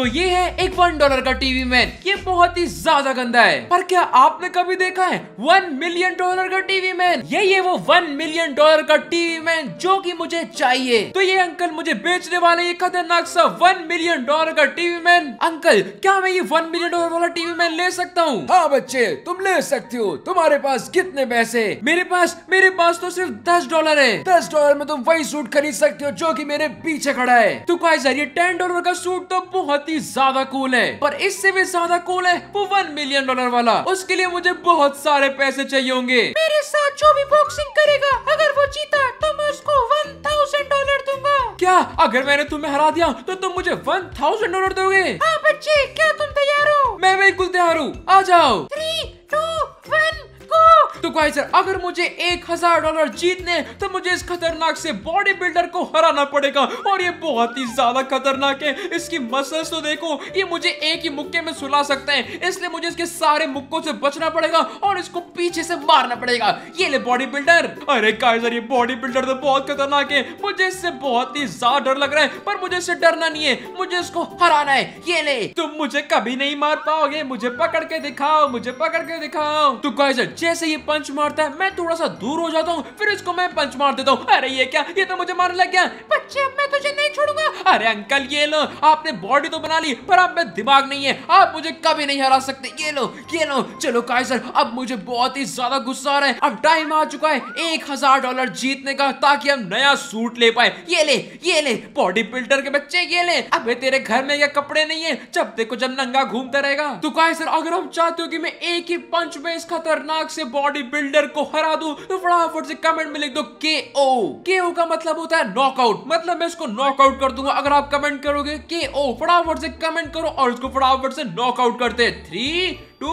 तो ये है एक वन डॉलर का टीवी मैन ये बहुत ही ज्यादा गंदा है पर क्या आपने कभी देखा है वन मिलियन डॉलर का टीवी मैन यही है वो वन मिलियन डॉलर का टीवी मैन जो कि मुझे चाहिए तो ये अंकल मुझे बेचने वाले ये खतरनाक सा वन मिलियन डॉलर का टीवी मैन अंकल क्या मैं ये वन मिलियन डॉलर वाला टीवी मैन ले सकता हूँ हाँ बच्चे तुम ले सकते हो तुम्हारे पास कितने पैसे मेरे पास मेरे पास तो सिर्फ दस डॉलर है दस डॉलर में तुम वही सूट खरीद सकते हो जो की मेरे पीछे खड़ा है तो कहा टेन डॉलर का सूट तो बहुत ही ज्यादा कूल है पर इससे भी ज्यादा कूल है वो वन मिलियन डॉलर वाला उसके लिए मुझे बहुत सारे पैसे चाहिए होंगे मेरे साथ जो भी बॉक्सिंग करेगा अगर वो जीता तो मैं उसको वन थाउजेंड डॉलर दूंगा क्या अगर मैंने तुम्हें हरा दिया तो तुम मुझे वन थाउजेंड डॉलर दोगे हाँ बच्चे क्या तुम तैयार हो मैं बिल्कुल तैयार हूँ आ जाओ थ्री तो गाइजर अगर मुझे एक हजार डॉलर जीतने तो मुझे इस खतरनाक से बॉडी बिल्डर को हराना पड़ेगा और ये बहुत ही ज्यादा खतरनाक है इसकी मसल्स तो देखो ये मुझे एक ही मुक्के में सुला सकते हैं इसलिए मुझे इसके सारे मुक्कों से बचना पड़ेगा और इसको पीछे से मारना पड़ेगा ये ले बॉडी बिल्डर अरे काइजर ये बॉडी बिल्डर तो बहुत खतरनाक है मुझे इससे बहुत ही ज्यादा डर लग रहा है पर मुझे इससे डरना नहीं है मुझे इसको हराना है ये ले तुम मुझे कभी नहीं मार पाओगे मुझे पकड़ के दिखाओ मुझे पकड़ के दिखाओ तो गाइजर जैसे ये पंच मारता है मैं थोड़ा सा दूर हो जाता हूँ फिर इसको मैं पंच मार देता हूँ अरे ये क्या ये तो मुझे मारने लग गया बच्चे मैं तुझे नहीं छोड़ूंगा अरे अंकल ये लो आपने बॉडी तो बना ली पर आप में दिमाग नहीं है आप मुझे कभी नहीं हरा सकते ये लो ये लो चलो कायसर अब मुझे बहुत ही ज्यादा गुस्सा आ रहा है अब टाइम आ चुका है एक हजार डॉलर जीतने का ताकि हम नया सूट ले पाए ये ले ये ले बॉडी बिल्डर के बच्चे ये ले अबे तेरे घर में क्या कपड़े नहीं है जब देखो जब नंगा घूमता रहेगा तो कायसर अगर हम चाहते हो कि मैं एक ही पंच में इस खतरनाक से बॉडी बिल्डर को हरा दू तो फटाफट से कमेंट में लिख दो के ओ के ओ का मतलब होता है नॉकआउट मतलब मैं इसको नॉकआउट कर दूंगा अगर आप कमेंट करोगे के ओ फटाफट से कमेंट करो और इसको फटाफट से नॉकआउट करते थ्री टू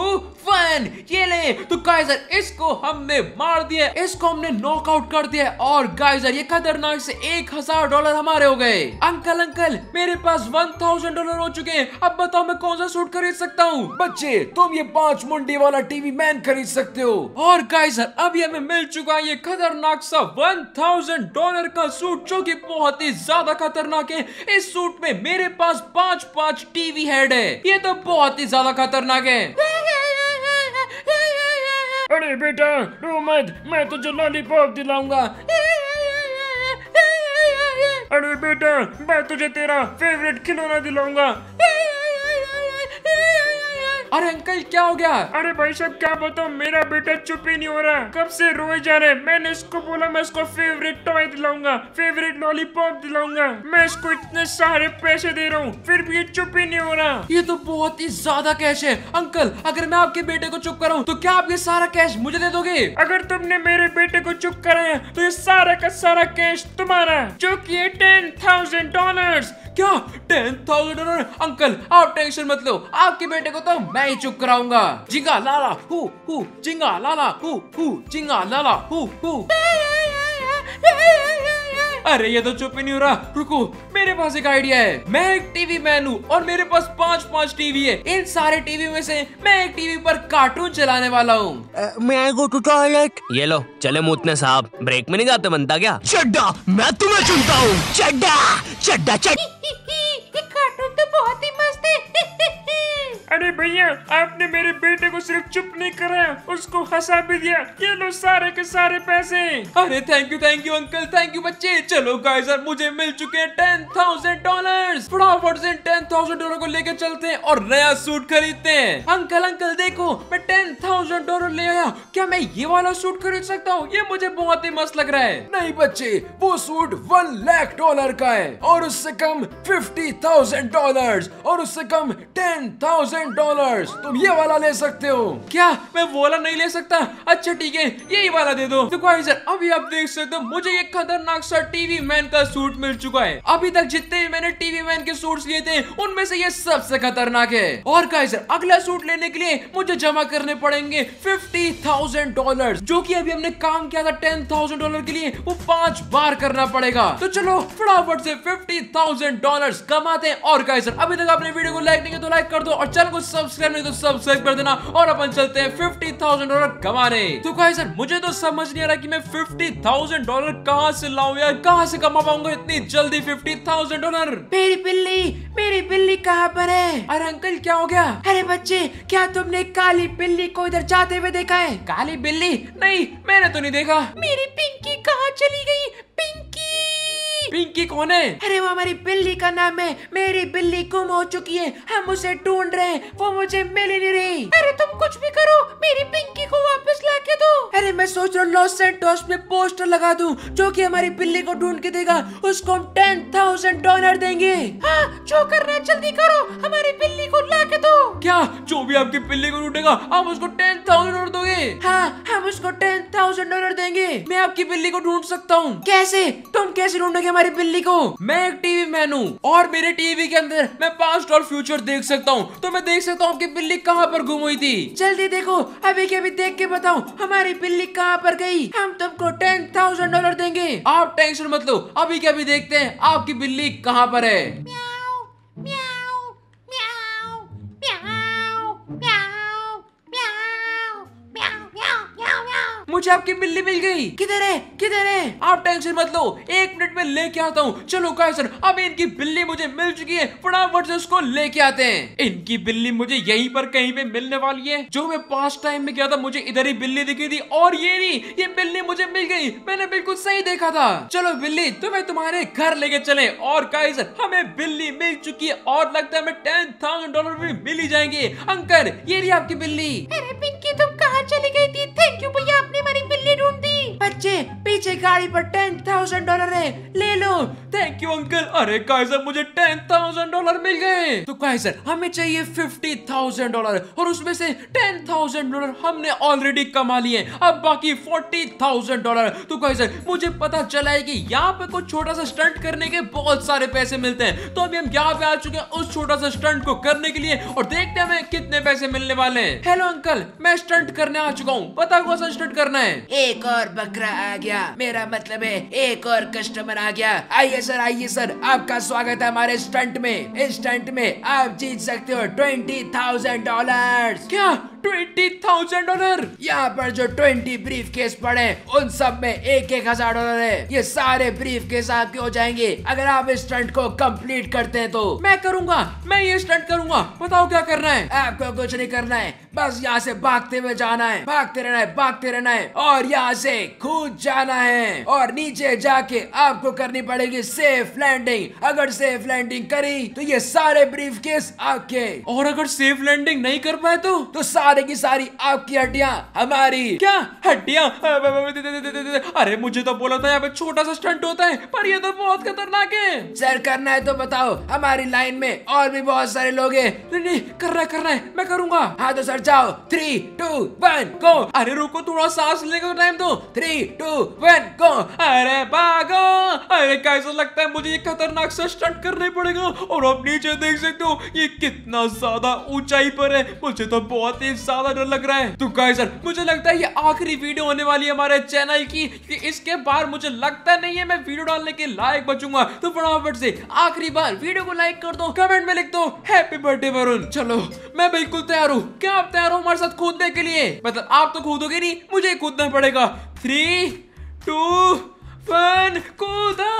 वन ये ले तो गाइजर इसको हमने मार दिया इसको हमने नॉकआउट कर दिया और गाइजर ये खतरनाक से एक हजार डॉलर हमारे हो गए अंकल अंकल मेरे पास वन थाउजेंड डॉलर हो चुके हैं अब बताओ मैं कौन सा सूट खरीद सकता हूँ बच्चे तुम ये पांच मुंडी वाला टीवी मैन खरीद सकते हो और गाइजर अभी हमें मिल चुका है ये खतरनाक सा वन थाउजेंड डॉलर का सूट जो की बहुत ही ज्यादा खतरनाक है इस सूट में मेरे पास पांच पांच टीवी हेड है ये तो बहुत ही ज्यादा खतरनाक है अरे बेटा रो मत मैं तुझे लॉलीपॉप दिलाऊंगा अरे बेटा मैं तुझे तेरा फेवरेट खिलौना दिलाऊंगा अरे अंकल क्या हो गया अरे भाई साहब क्या बताओ मेरा बेटा चुप ही नहीं हो रहा कब से रोए जा रहे मैंने इसको बोला मैं इसको फेवरेट टॉय दिलाऊंगा फेवरेट लॉलीपॉप दिलाऊंगा मैं इसको इतने सारे पैसे दे रहा हूँ फिर भी ये चुप ही नहीं हो रहा ये तो बहुत ही ज्यादा कैश है अंकल अगर मैं आपके बेटे को चुप कराऊँ तो क्या आप ये सारा कैश मुझे दे दोगे अगर तुमने मेरे बेटे को चुप कराया तो ये सारा का सारा कैश तुम्हारा जो की टेन थाउजेंड डॉलर क्या टेन थाउजेंड डॉलर अंकल आप टेंशन मत लो आपके बेटे को तो मैं ही चुप कराऊंगा जिंगा लाला हु हु जिंगा लाला हु हु जिंगा लाला हु हु अरे ये तो चुप ही नहीं हो रहा रुको मेरे पास एक आइडिया है मैं एक टीवी मैन हूँ और मेरे पास पांच पांच टीवी है इन सारे टीवी में से मैं एक टीवी पर कार्टून चलाने वाला हूँ मैं गो टू टॉयलेट ये लो चले मुतने साहब ब्रेक में नहीं जाते बनता क्या चड्डा मैं तुम्हें चुनता हूँ चड्डा चड्डा चड्डा अरे भैया आपने मेरे बेटे को सिर्फ चुप नहीं कराया उसको हंसा भी दिया ये लो सारे के सारे पैसे अरे thank you thank you uncle thank you बच्चे चलो गाइस यार मुझे मिल चुके हैं टेन थाउजेंड डॉलर फटाफट से टेन थाउजेंड डॉलर को लेकर चलते हैं और नया सूट खरीदते हैं अंकल अंकल देखो मैं टेन थाउजेंड डॉलर ले आया क्या मैं ये वाला सूट खरीद सकता हूँ ये मुझे बहुत ही मस्त लग रहा है नहीं बच्चे वो सूट वन लाख डॉलर का है और उससे कम फिफ्टी थाउजेंड डॉलर और उससे कम टेन थाउजेंड थाउजेंड डॉलर तुम ये वाला ले सकते हो क्या मैं वो वाला नहीं ले सकता अच्छा ठीक है यही वाला दे दो तो सर अभी आप देख सकते हो मुझे एक खतरनाक सा टीवी मैन का सूट मिल चुका है अभी तक जितने भी मैंने टीवी मैन के सूट लिए थे उनमें से ये सबसे खतरनाक है और सर अगला सूट लेने के लिए मुझे जमा करने पड़ेंगे फिफ्टी थाउजेंड डॉलर जो की अभी हमने काम किया था टेन थाउजेंड डॉलर के लिए वो पांच बार करना पड़ेगा तो चलो फटाफट से फिफ्टी थाउजेंड डॉलर कमाते हैं और सर अभी तक आपने वीडियो को लाइक नहीं किया तो लाइक कर दो और चैनल को को सब्सक्राइब नहीं तो सब्सक्राइब कर देना और अपन चलते हैं फिफ्टी थाउजेंड डॉलर कमाने तो कहा सर मुझे तो समझ नहीं आ रहा की मैं फिफ्टी थाउजेंड डॉलर कहाँ से लाऊ यार कहाँ से कमा पाऊंगा इतनी जल्दी फिफ्टी थाउजेंड डॉलर मेरी बिल्ली मेरी बिल्ली कहाँ पर है अरे अंकल क्या हो गया अरे बच्चे क्या तुमने काली बिल्ली को इधर जाते हुए देखा है काली बिल्ली नहीं मैंने तो नहीं देखा मेरी पिंकी कहाँ चली गई पिंकी कौन है अरे वो हमारी बिल्ली का नाम है मेरी बिल्ली गुम हो चुकी है हम उसे ढूंढ रहे हैं वो मुझे मिल ही नहीं रही अरे तुम कुछ भी करो मेरी पिंकी को वापस ला के दो अरे मैं सोच रहा हूँ लॉस एंडोस में पोस्टर लगा दूं जो कि हमारी बिल्ली को ढूंढ के देगा उसको हम टेन थाउजेंड डॉलर देंगे हाँ जो करना है जल्दी करो हमारी बिल्ली को ला के दो क्या जो भी आपकी बिल्ली को ढूंढेगा हम उसको टेन थाउजेंड डॉलर दोगे हाँ हम उसको टेन थाउजेंड डॉलर देंगे मैं आपकी बिल्ली को ढूंढ सकता हूँ कैसे तुम कैसे ढूंढोगे हमारी बिल्ली को मैं एक टीवी मैन हूँ और मेरे टीवी के अंदर मैं पास्ट और फ्यूचर देख सकता हूँ तो मैं देख सकता हूँ आपकी बिल्ली कहाँ पर गुम हुई थी जल्दी देखो अभी के अभी देख के बताओ हमारी बिल्ली कहाँ पर गई हम तुमको टेन थाउजेंड डॉलर देंगे आप टेंशन मत लो अभी के अभी देखते हैं आपकी बिल्ली कहाँ पर है मुझे आपकी बिल्ली मिल गई किधर है किधर है आप टेंशन मत लो एक मिनट में लेके आता हूँ चलो गाय सर अब इनकी बिल्ली मुझे मिल चुकी है फटाफट से उसको लेके आते हैं इनकी बिल्ली मुझे यहीं पर कहीं पे मिलने वाली है जो मैं पास टाइम में गया था मुझे इधर ही बिल्ली दिखी थी और ये नहीं ये बिल्ली मुझे मिल गई मैंने बिल्कुल सही देखा था चलो बिल्ली तुम्हें तो तुम्हारे घर लेके चले और गाइस हमें बिल्ली मिल चुकी है और लगता है हमें टेन थाउजेंड डॉलर भी मिल ही जाएंगे अंकल ये रही आपकी बिल्ली अरे पिंकी तुम कहाँ चली गई थी थैंक यू भैया 这。पीछे गाड़ी पर टेन थाउजेंड डॉलर है ले लो थैंक यू अंकल अरे काइजर मुझे टेन थाउजेंड डॉलर मिल गए तो काइजर हमें चाहिए फिफ्टी थाउजेंड डॉलर और उसमें से टेन थाउजेंड डॉलर हमने ऑलरेडी कमा लिए अब बाकी फोर्टी थाउजेंड डॉलर तो काइजर मुझे पता चला है कि यहाँ पे कुछ छोटा सा स्टंट करने के बहुत सारे पैसे मिलते हैं तो अभी हम यहाँ पे आ चुके हैं उस छोटा सा स्टंट को करने के लिए और देखते हैं हमें कितने पैसे मिलने वाले हैं हेलो अंकल मैं स्टंट करने आ चुका हूँ पता कौन सा स्टंट करना है एक और बकरा आ गया गया मेरा मतलब है एक और कस्टमर आ गया आइए सर आइए सर आपका स्वागत है हमारे स्टंट में इस स्टंट में आप जीत सकते हो ट्वेंटी थाउजेंड डॉलर क्या ट्वेंटी थाउजेंड डॉलर यहाँ पर जो ट्वेंटी ब्रीफ केस पड़े उन सब में एक एक हजार डॉलर है ये सारे ब्रीफ केस आपके हो जाएंगे अगर आप इस स्टंट को कंप्लीट करते हैं तो मैं करूंगा मैं ये स्टंट करूंगा बताओ क्या करना है आपको कुछ नहीं करना है बस यहाँ से भागते हुए जाना है भागते रहना है भागते रहना है और यहाँ से कूद जाना है और नीचे जाके आपको करनी पड़ेगी सेफ लैंडिंग अगर सेफ लैंडिंग करी तो ये सारे ब्रीफ केस आपके और अगर सेफ लैंडिंग नहीं कर पाए तो, तो सारे सारी की सारी आपकी हड्डिया हमारी क्या हड्डिया अरे मुझे तो बोला था यहाँ पे छोटा सा स्टंट होता है पर ये तो बहुत खतरनाक है सर करना है तो बताओ हमारी लाइन में और भी बहुत सारे लोग है नहीं करना है करना है मैं करूंगा हाँ तो सर जाओ थ्री टू वन गो अरे रुको थोड़ा सांस लेने का टाइम दो थ्री टू वन गो अरे भागो अरे कैसा लगता है मुझे ये खतरनाक सा स्टंट करने पड़ेगा और आप नीचे देख सकते हो ये कितना ज्यादा ऊंचाई पर है मुझे तो बहुत ही ज्यादा डर लग रहा है तो गाय सर मुझे लगता है ये आखिरी वीडियो होने वाली है हमारे चैनल की इसके बाद मुझे लगता नहीं है मैं वीडियो डालने के लायक बचूंगा तो फटाफट से आखिरी बार वीडियो को लाइक कर दो कमेंट में लिख दो हैप्पी बर्थडे वरुण चलो मैं बिल्कुल तैयार हूँ क्या आप तैयार हो हमारे साथ कूदने के लिए मतलब आप तो कूदोगे नहीं मुझे कूदना पड़ेगा थ्री टू फन कूदो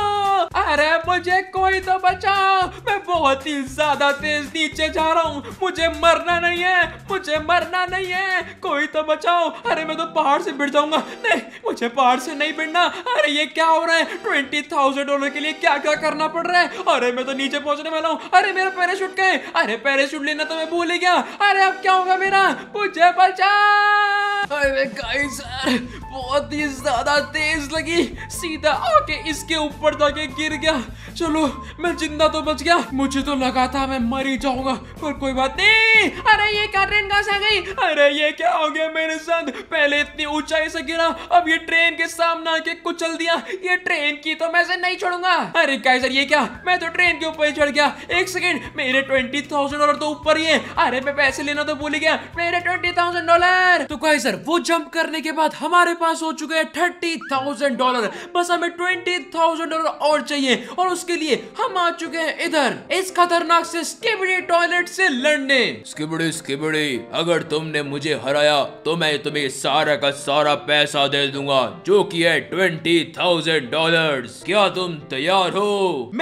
अरे मुझे कोई तो बचाओ मैं बहुत ही ज्यादा तेज नीचे जा रहा हूँ मुझे मरना नहीं है मुझे मरना नहीं है कोई तो बचाओ अरे मैं तो पहाड़ से बिड़ जाऊंगा नहीं मुझे पहाड़ से नहीं बिड़ना अरे ये क्या हो रहा है ट्वेंटी थाउजेंड डॉलर के लिए क्या क्या करना पड़ रहा है अरे मैं तो नीचे पहुंचने वाला हूँ अरे मेरा पैराशूट गए अरे पैराशूट लेना तो मैं भूल ही गया अरे अब क्या होगा मेरा मुझे बचाओ अरे गाइस बहुत ही ज्यादा तेज लगी सीधे सीधा आके इसके ऊपर जाके गिर गया चलो मैं जिंदा तो बच गया मुझे तो लगा था मैं मर ही जाऊंगा पर कोई बात नहीं अरे ये क्या ट्रेन कहा से गई अरे ये क्या हो गया मेरे साथ पहले इतनी ऊंचाई से गिरा अब ये ट्रेन के सामने आके कुचल दिया ये ट्रेन की तो मैं से नहीं छोड़ूंगा अरे काइजर ये क्या मैं तो ट्रेन के ऊपर ही चढ़ गया एक सेकेंड मेरे ट्वेंटी थाउजेंड डॉलर तो ऊपर ही है अरे मैं पैसे लेना तो भूल गया मेरे ट्वेंटी थाउजेंड डॉलर तो काइजर वो जंप करने के बाद हमारे पास हो चुके हैं थर्टी थाउजेंड डॉलर बस हमें ट्वेंटी थाउजेंड डॉलर और चाहिए और उसके लिए हम आ चुके हैं इधर इस खतरनाक से स्किबड़ी टॉयलेट से लड़ने स्किबड़ी स्किबड़ी अगर तुमने मुझे हराया तो मैं तुम्हें सारा का सारा पैसा दे दूंगा जो कि है ट्वेंटी थाउजेंड डॉलर क्या तुम तैयार हो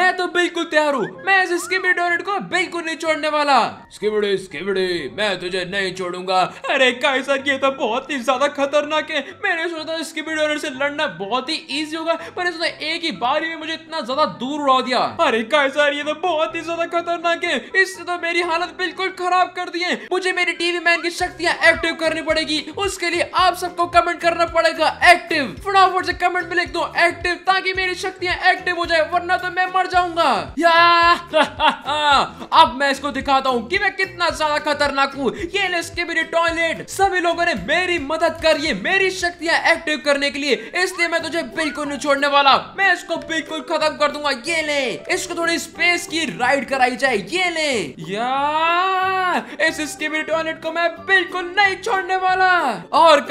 मैं तो बिल्कुल तैयार हूँ मैं इस स्किबड़ी टॉयलेट को बिल्कुल नहीं छोड़ने वाला स्किबड़ी स्किबड़ी मैं तुझे नहीं छोड़ूंगा अरे कैसा ये तो बहुत ही ज्यादा खतरनाक है मैंने सोचा स्किबड़ी टॉयलेट से लड़ना बहुत ही ईजी होगा पर इसने एक ही बारी में मुझे इतना ज्यादा दूर उड़ा दिया अरे कैसा ये तो बहुत ही ज्यादा खतरनाक है इससे तो मेरी हालत बिल्कुल खराब कर दी है मुझे मेरी टीवी मैन की शक्तियाँ एक्टिव करनी पड़ेगी उसके लिए आप सबको कमेंट करना पड़ेगा एक्टिव फटाफट से कमेंट में लिख दो एक्टिव ताकि मेरी शक्तियाँ एक्टिव हो जाए वरना तो मैं मर जाऊंगा अब मैं इसको दिखाता हूँ कि मैं कितना ज्यादा खतरनाक हूँ ये इसके मेरे टॉयलेट सभी लोगों ने मेरी मदद कर ये मेरी शक्तियाँ एक्टिव करने के लिए इसलिए मैं तुझे बिल्कुल नहीं छोड़ने वाला मैं इसको बिल्कुल खत्म कर दूंगा ये ले इसको थोड़ी स्पेस की राइड कराई जाए ये ले यार इस टॉयलेट को मैं बिल्कुल नहीं छोड़ने वाला और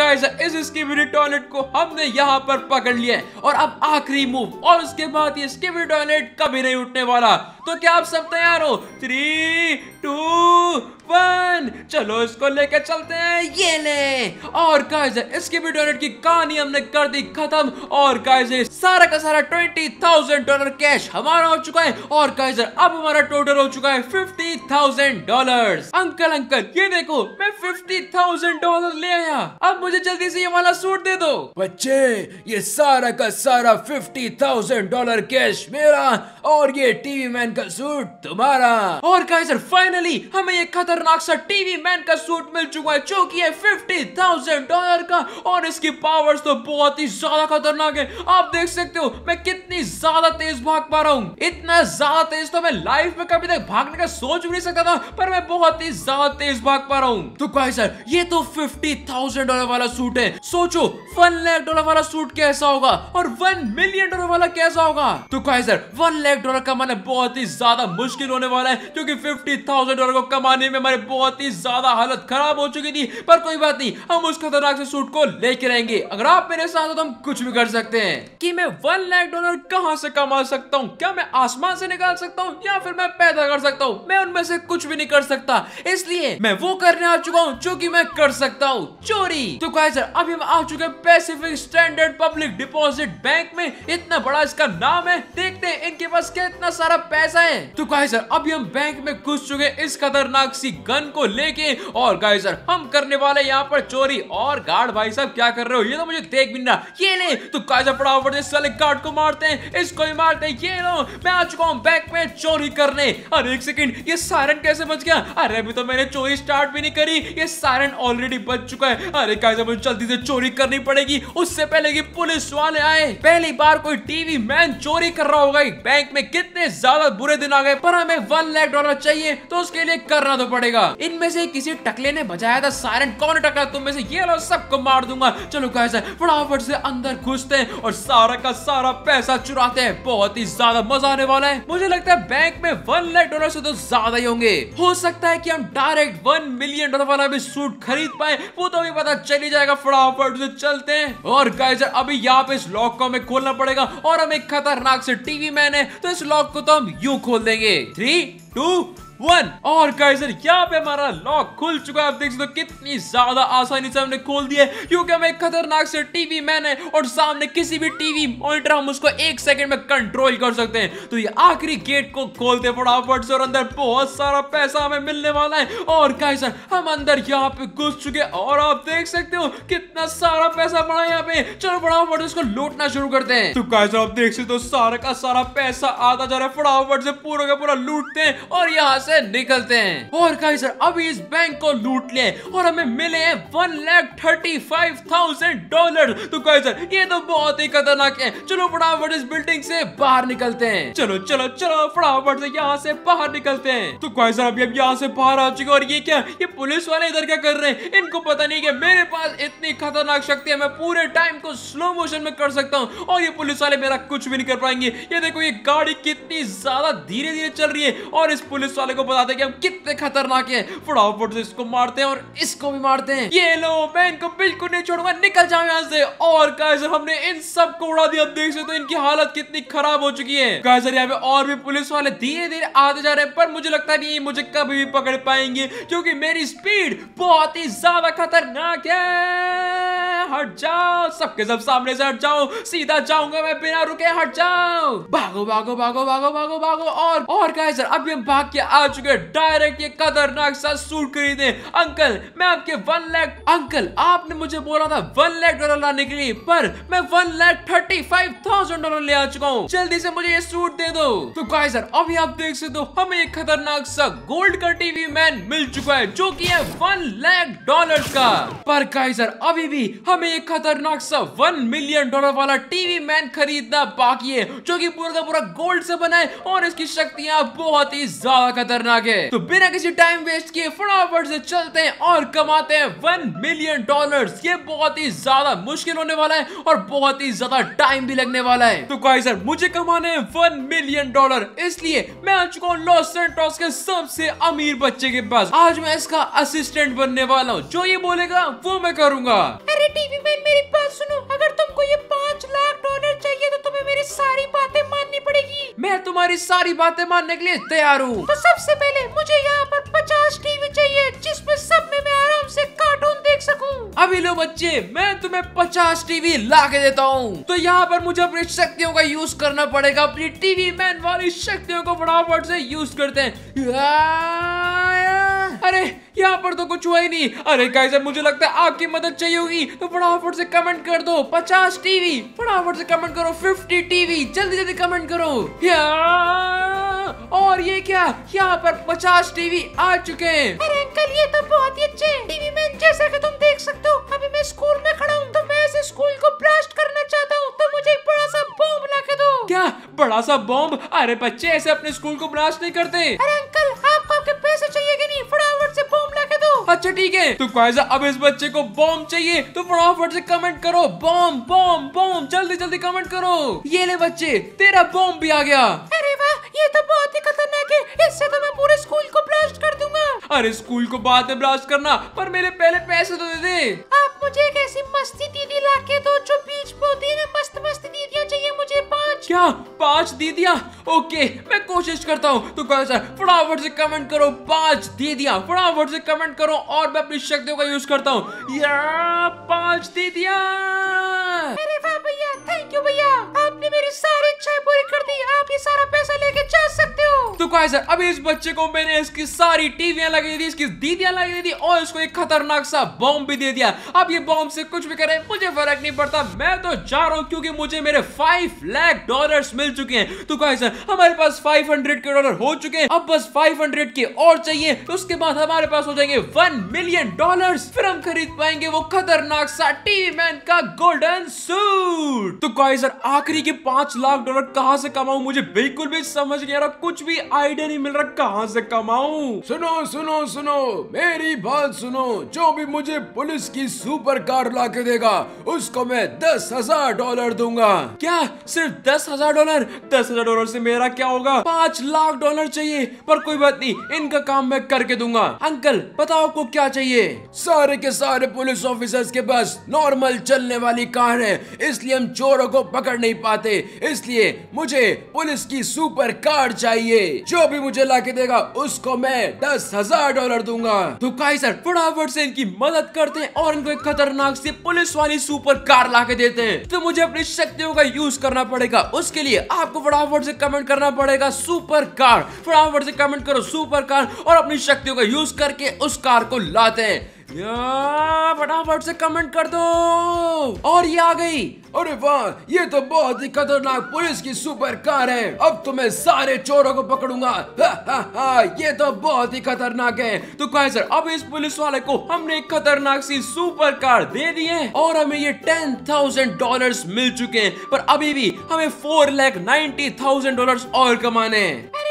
इस टॉयलेट को हमने यहाँ पर पकड़ लिया और अब आखिरी मूव और उसके बाद ये स्कीबरी टॉयलेट कभी नहीं उठने वाला तो क्या आप सब तैयार हो थ्री टू वन चलो इसको लेके चलते हैं ये ले और गाइस इसकी भी डोनेट की कहानी हमने कर दी खत्म और गाइस सारा का सारा ट्वेंटी थाउजेंड डॉलर कैश हमारा हो चुका है और गाइस अब हमारा टोटल हो चुका है fifty thousand dollar uncle uncle ये देखो मैं फिफ्टी थाउजेंड डॉलर ले आया अब मुझे जल्दी से ये वाला सूट दे दो बच्चे ये सारा का सारा फिफ्टी थाउजेंड डॉलर कैश मेरा और ये टीवी मैन का सूट तुम्हारा और गाइस फाइनली हमें ये खत्म खतरनाक सा टीवी मैन का सूट मिल चुका है जो कि है फिफ्टी थाउजेंड डॉलर का और इसकी पावर्स तो बहुत ही ज्यादा खतरनाक है आप देख सकते हो मैं कितनी ज्यादा तेज भाग पा रहा हूँ इतना ज्यादा तेज तो मैं लाइफ में कभी तक भागने का सोच भी नहीं सकता था पर मैं बहुत ही ज्यादा तेज भाग पा रहा हूँ तो कहा सर ये तो फिफ्टी थाउजेंड डॉलर वाला सूट है सोचो वन लाख डॉलर वाला सूट कैसा होगा और वन मिलियन डॉलर वाला कैसा होगा तो कहा सर वन लाख डॉलर कमाना बहुत ही ज्यादा मुश्किल होने वाला है क्योंकि फिफ्टी थाउजेंड डॉलर को कमाने में हमारी बहुत ही ज्यादा हालत खराब हो चुकी थी पर कोई बात नहीं हम उस खतरनाक से सूट को लेके रहेंगे अगर आप मेरे साथ हो तो हम कुछ भी कर सकते हैं कि मैं वन लाख डॉलर कहाँ से कमा सकता हूँ क्या मैं आसमान से निकाल सकता हूँ या फिर मैं पैदा कर सकता हूँ मैं उनमें से कुछ भी नहीं कर सकता इसलिए मैं वो करने आ चुका हूँ जो की मैं कर सकता हूँ चोरी तो सर अभी हम आ चुके Pacific standard public deposit bank में इतना बड़ा इसका नाम है देखते हैं इनके पास कितना सारा पैसा है तो कहा सर अभी हम बैंक में घुस चुके इस खतरनाक सी गन को लेके और गाइस सर हम करने वाले यहाँ पर चोरी और गार्ड भाई साहब क्या कर रहे हो ये तो मुझे देख भी ना ये नहीं तो गाइस फटाफट से साले गार्ड को मारते हैं इसको भी मारते हैं ये लो मैं आ चुका हूँ बैक में चोरी करने अरे एक सेकंड ये सायरन कैसे बज गया अरे अभी तो मैंने चोरी स्टार्ट भी नहीं करी ये सायरन ऑलरेडी बज चुका है अरे गाइस मुझे जल्दी से चोरी करनी पड़ेगी उससे पहले कि पुलिस वाले आए पहली बार कोई टीवी मैन चोरी कर रहा होगा बैंक में कितने ज्यादा बुरे दिन आ गए पर हमें वन लाख डॉलर चाहिए तो उसके लिए करना तो पड़ेगा पड़ेगा इनमें से किसी टकले ने बजाया था सायरन कौन टकला तुम में से ये लो सबको मार दूंगा चलो कैसे फटाफट से अंदर घुसते हैं और सारा का सारा पैसा चुराते हैं बहुत ही ज्यादा मजा आने वाला है मुझे लगता है बैंक में वन लाख डॉलर से तो ज्यादा ही होंगे हो सकता है की हम डायरेक्ट वन मिलियन डॉलर वाला भी सूट खरीद पाए वो तो अभी पता चली जाएगा फटाफट से चलते हैं और कैसे अभी यहाँ पे इस लॉक को हमें खोलना पड़ेगा और हम एक खतरनाक से टीवी मैन है तो इस लॉक को तो हम यू खोल देंगे थ्री टू वन और गाइजर यहाँ पे हमारा लॉक खुल चुका है आप देख सकते हो कितनी ज्यादा आसानी से हमने खोल दिया क्योंकि हम एक खतरनाक से टीवी मैन है और सामने किसी भी टीवी मॉनिटर हम उसको एक सेकंड में कंट्रोल कर सकते हैं तो ये आखिरी गेट को खोलते फटाफट से और अंदर बहुत सारा पैसा हमें मिलने वाला है और गाइजर हम अंदर यहाँ पे घुस चुके और आप देख सकते हो कितना सारा पैसा पड़ा यहाँ पे चलो फटाफट इसको लूटना शुरू करते हैं तो गाइजर आप देख सकते हो सारा का सारा पैसा आता जा रहा है फटाफट से पूरा का पूरा लूटते हैं और यहाँ से निकलते हैं और गाइस अभी इस बैंक को लूट लिए और हमें मिले हैं one lakh thirty five thousand dollar तो गाइस ये तो बहुत ही खतरनाक है चलो फटाफट इस बिल्डिंग से बाहर निकलते हैं चलो चलो चलो फटाफट से यहाँ से बाहर निकलते हैं तो गाइस अभी अब यहाँ से बाहर आ चुके और ये क्या ये पुलिस वाले इधर क्या कर रहे हैं इनको पता नहीं कि मेरे पास इतनी खतरनाक शक्ति है मैं पूरे टाइम को स्लो मोशन में कर सकता हूँ और ये पुलिस वाले मेरा कुछ भी नहीं कर पाएंगे ये देखो ये गाड़ी कितनी ज्यादा धीरे धीरे चल रही है और इस पुलिस वाले को बताते हैं कि हम कितने खतरनाक हैं। फटाफट से इसको मारते हैं और इसको भी मारते हैं ये लो मैं इनको बिल्कुल नहीं छोड़ूंगा निकल जाओ यहाँ से और कायसर हमने इन सब को उड़ा दिया देख सकते हो इनकी हालत कितनी खराब हो चुकी है कायसर यहाँ पे और भी पुलिस वाले धीरे धीरे आते जा रहे हैं पर मुझे लगता नहीं मुझे कभी भी पकड़ पाएंगे क्योंकि मेरी स्पीड बहुत ही ज्यादा खतरनाक है हट जाओ सबके सब सामने से हट जाओ सीधा जाऊंगा मैं बिना रुके हट जाओ भागो भागो भागो भागो भागो भागो और और गाइस अभी हम भाग के आ आ चुके हैं डायरेक्ट ये खतरनाक सा सूट खरीदे अंकल मैं आपके वन लैख अंकल आपने मुझे बोला था वन लैख डॉलर लाने के लिए पर मैं one lakh thirty five thousand dollar ले आ चुका हूँ जल्दी से मुझे ये सूट दे दो तो गाइस सर अभी आप देख सकते हो हमें एक खतरनाक सा गोल्ड का टीवी मैन मिल चुका है जो की है वन लैख डॉलर का पर गाइस सर अभी भी हमें एक खतरनाक सा वन मिलियन डॉलर वाला टीवी मैन खरीदना बाकी है जो की पूरा का पूरा गोल्ड से बना है और इसकी शक्तियाँ बहुत ही ज्यादा खतरनाक खतरनाक है तो बिना किसी टाइम वेस्ट किए फटाफट से चलते हैं और कमाते हैं वन मिलियन डॉलर ये बहुत ही ज्यादा मुश्किल होने वाला है और बहुत ही ज्यादा टाइम भी लगने वाला है तो कहा सर मुझे कमाने हैं वन मिलियन डॉलर इसलिए मैं आ चुका हूँ लॉस सेंटोस के सबसे अमीर बच्चे के पास आज मैं इसका असिस्टेंट बनने वाला हूँ जो ये बोलेगा वो मैं करूंगा अरे टीवी मैन मेरी बात सुनो अगर तुमको ये पाँच लाख डॉलर मेरी सारी बातें माननी पड़ेगी मैं तुम्हारी सारी बातें मानने के लिए तैयार हूँ तो सबसे पहले मुझे यहाँ पर पचास टीवी चाहिए जिसमें सब में मैं आराम से कार्टून देख सकूँ अभी लो बच्चे मैं तुम्हें पचास टीवी ला के देता हूँ तो यहाँ पर मुझे अपनी शक्तियों का यूज करना पड़ेगा अपनी टीवी मैन वाली शक्तियों को फटाफट से यूज करते हैं अरे यहाँ पर तो कुछ हुआ ही नहीं अरे गाइस अब मुझे लगता है आपकी मदद चाहिए होगी तो फटाफट से कमेंट कर दो पचास टीवी फटाफट से कमेंट करो फिफ्टी टीवी जल्दी जल्दी कमेंट करो और ये क्या यहाँ पर पचास टीवी आ चुके हैं अरे अंकल ये तो बहुत ही अच्छे टीवी में जैसा कि तुम देख सकते हो अभी मैं स्कूल में खड़ा हूँ तो मैं ऐसे स्कूल को ब्लास्ट करना चाहता हूँ तो मुझे एक बड़ा सा बॉम्ब ला के दो क्या बड़ा सा बॉम्ब अरे बच्चे ऐसे अपने स्कूल को ब्लास्ट नहीं करते अरे अंकल आपको आपके अच्छा ठीक है तो गाइस अब इस बच्चे को बॉम्ब चाहिए तो फटाफट से कमेंट करो बॉम्ब बॉम्ब बॉम्ब जल्दी जल्दी कमेंट करो ये ले बच्चे तेरा बॉम्ब भी आ गया अरे वाह ये तो बहुत ही खतरनाक है इससे तो मैं पूरे स्कूल को ब्लास्ट कर दूंगा अरे स्कूल को बाद में ब्लास्ट करना पर मेरे पहले पैसे तो दे दे मुझे एक ऐसी मस्ती दीदी ला के दो जो बीच बोलती है मस्त मस्त दीदियाँ चाहिए मुझे पाँच क्या पाँच दीदिया ओके मैं कोशिश करता हूँ तो कैसा फटाफट से कमेंट करो पाँच दीदिया फटाफट से कमेंट करो और मैं अपनी शक्तियों का यूज करता हूँ या पाँच दीदियाँ अरे वाह भैया थैंक यू भैया आपने मेरी सारी इच्छाएं पूरी कर दी आप ये सारा पैसा लेके जा सकते हो तो कहा सर अभी इस बच्चे को मैंने इसकी सारी टीवी लगी दी इसकी दीदियां लगी दी और इसको एक खतरनाक सा बॉम्ब भी दे दिया अब क्योंकि बॉम्ब से कुछ भी करें मुझे फर्क नहीं पड़ता मैं तो जा रहा हूँ क्योंकि मुझे मेरे फाइव लाख डॉलर मिल चुके हैं तो गाइस हमारे पास फाइव हंड्रेड के डॉलर हो चुके हैं अब बस फाइव हंड्रेड के और चाहिए तो उसके बाद हमारे पास हो जाएंगे वन मिलियन डॉलर फिर हम खरीद पाएंगे वो खतरनाक सा टीवी मैन का गोल्डन सूट तो गाइस आखिरी के पांच लाख डॉलर कहाँ से कमाऊ मुझे बिल्कुल भी समझ नहीं आ रहा कुछ भी आइडिया नहीं मिल रहा कहाँ से कमाऊ सुनो सुनो सुनो मेरी बात सुनो जो भी मुझे पुलिस की सुपर सुपर कार ला के देगा उसको मैं दस हजार डॉलर दूंगा क्या सिर्फ दस हजार डॉलर दस हजार डॉलर से मेरा क्या होगा पाँच लाख डॉलर चाहिए पर कोई बात नहीं इनका काम मैं करके दूंगा अंकल बताओ आपको क्या चाहिए सारे के सारे पुलिस ऑफिसर्स के पास नॉर्मल चलने वाली कार है इसलिए हम चोरों को पकड़ नहीं पाते इसलिए मुझे पुलिस की सुपर कार चाहिए जो भी मुझे ला के देगा उसको मैं दस हजार डॉलर दूंगा तो काई सर फटाफट से इनकी मदद करते हैं और इनको एक खतरनाक से पुलिस वाली सुपर कार ला के देते हैं तो मुझे अपनी शक्तियों का यूज करना पड़ेगा उसके लिए आपको फटाफट से कमेंट करना पड़ेगा सुपर कार फटाफट से कमेंट करो सुपर कार और अपनी शक्तियों का यूज करके उस कार को लाते हैं फटाफट से कमेंट कर दो और ये आ गई अरे वाह ये तो बहुत ही खतरनाक पुलिस की सुपर कार है अब तो मैं सारे चोरों को पकड़ूंगा हा, हा, हा, ये तो बहुत ही खतरनाक है तो कहे सर अब इस पुलिस वाले को हमने एक खतरनाक सी सुपर कार दे दी है और हमें ये टेन थाउजेंड डॉलर मिल चुके हैं पर अभी भी हमें four lakh ninety thousand dollar और कमाने हैं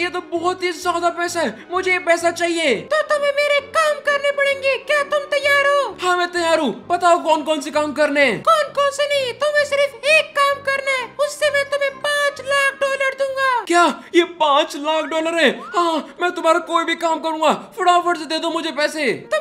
ये तो बहुत ही ज्यादा पैसा है मुझे ये पैसा चाहिए तो तुम्हें मेरे काम करने पड़ेंगे क्या तुम तैयार हो हाँ मैं तैयार हूँ बताओ कौन कौन से काम करने कौन कौन से नहीं तुम्हें सिर्फ एक काम करना है उससे मैं तुम्हें पाँच लाख डॉलर दूंगा क्या ये पाँच लाख डॉलर है हाँ मैं तुम्हारा कोई भी काम करूँगा फटाफट ऐसी दे दो मुझे पैसे तो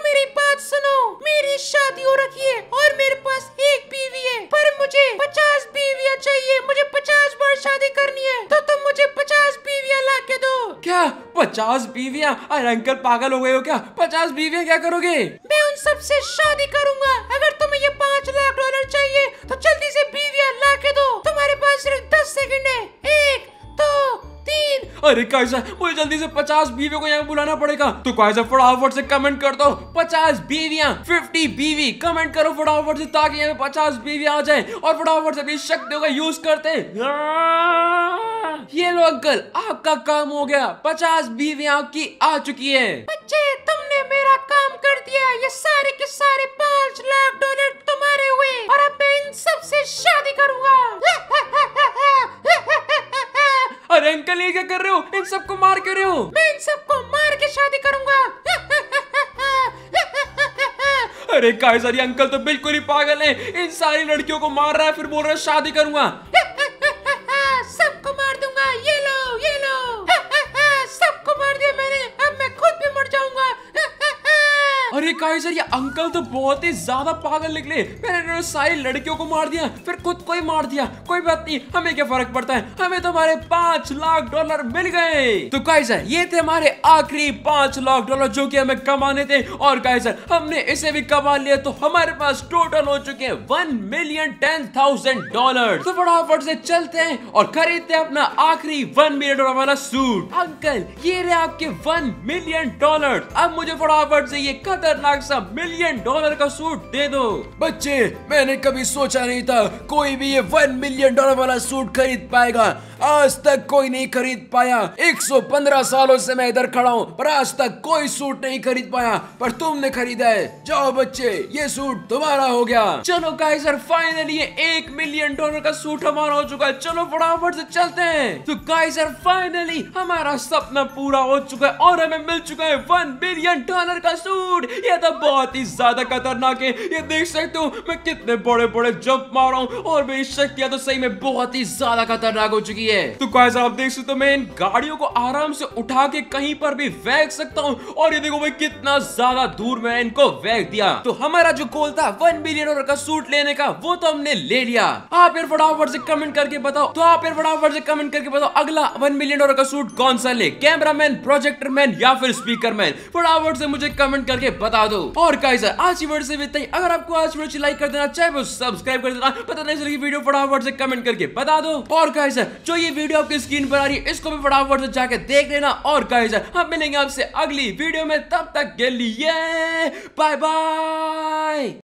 बात सुनो मेरी शादी हो रखी है और मेरे पास एक बीवी है पर मुझे पचास बीवियाँ चाहिए मुझे पचास बार शादी करनी है तो तुम मुझे पचास बीवियाँ ला के दो क्या पचास बीवियाँ अरे अंकल पागल हो गए हो क्या पचास बीवियाँ क्या करोगे मैं उन सब से शादी करूँगा अगर तुम्हें ये पाँच लाख डॉलर चाहिए तो जल्दी ऐसी बीवियाँ ला के दो तुम्हारे पास सिर्फ दस सेकेंड है एक दो तीन अरे कायजा मुझे जल्दी से पचास बीवियों को यहाँ बुलाना पड़ेगा तो कायजा फटाफट से कमेंट कर दो पचास बीविया फिफ्टी बीवी कमेंट करो फटाफट से ताकि यहाँ पचास बीवी आ जाए और फटाफट से अपनी शक्तियों का यूज करते ये लो अंकल आपका काम हो गया पचास बीवी आपकी आ चुकी है बच्चे तुमने मेरा काम कर दिया ये सारे के सारे पाँच लाख डॉलर तुम्हारे हुए और अब मैं इन सबसे शादी करूंगा अरे अंकल ये क्या कर रहे हो इन सबको मार कर रहे हो मैं इन सबको मार के शादी करूंगा अरे कायसर अंकल तो बिल्कुल ही पागल है इन सारी लड़कियों को मार रहा है फिर बोल रहा है शादी करूंगा गाइस यार ये अंकल तो बहुत ही ज्यादा पागल निकले मैंने सारी लड़कियों को मार दिया फिर खुद को ही मार दिया कोई बात नहीं हमें क्या फर्क पड़ता है हमें तो हमारे पांच लाख डॉलर मिल गए तो गाइस ये थे हमारे आखिरी पांच लाख डॉलर जो की हमें कमाने थे और गाइस हमने इसे भी कमा लिया तो हमारे पास टोटल हो चुके हैं one million ten thousand dollar तो फटाफट से चलते हैं और खरीदते हैं अपना आखिरी वन मिलियन डॉलर वाला सूट अंकल ये रहे आपके वन मिलियन डॉलर अब मुझे फटाफट से ये खतरनाक अलग सा मिलियन डॉलर का सूट दे दो बच्चे मैंने कभी सोचा नहीं था कोई भी ये वन मिलियन डॉलर वाला सूट खरीद पाएगा आज तक कोई नहीं खरीद पाया 115 सालों से मैं इधर खड़ा हूँ पर आज तक कोई सूट नहीं खरीद पाया पर तुमने खरीदा है जाओ बच्चे ये सूट तुम्हारा हो गया चलो गाइस सर फाइनली ये एक मिलियन डॉलर का सूट हमारा हो चुका है चलो फटाफट से चलते हैं तो गाइस सर फाइनली हमारा सपना पूरा हो चुका है और हमें मिल चुका है वन बिलियन डॉलर का सूट ये तो ना बहुत ही ज्यादा खतरनाक है ये देख सकते हो मैं कितने बड़े बड़े जंप मार रहा हूँ और मेरी शक्तियां तो सही में बहुत ही ज्यादा खतरनाक हो चुकी है तो गाइस आप देख सकते हो मैं इन गाड़ियों को आराम से उठा के कहीं पर भी फेंक सकता हूँ और ये देखो मैं कितना ज्यादा दूर में इनको फेंक दिया तो हमारा जो गोल था वन बिलियन डॉलर का सूट लेने का वो तो हमने ले लिया आप यार फटाफट से कमेंट करके बताओ तो आप यार फटाफट से कमेंट करके बताओ अगला वन मिलियन डॉलर का सूट कौन सा ले कैमरा मैन प्रोजेक्टर मैन या फिर स्पीकर मैन फटाफट से मुझे कमेंट करके बता दो और गाइस आज की वीडियो से इतना ही अगर आपको आज वीडियो लाइक कर देना चाहे वो सब्सक्राइब कर देना पता नहीं चलेगी वीडियो फटाफट से कमेंट करके बता दो और गाइस जो ये वीडियो आपकी स्क्रीन पर आ रही है इसको भी फटाफट से जाके देख लेना और गाइस हम मिलेंगे आपसे अगली वीडियो में तब तक के लिए बाय बाय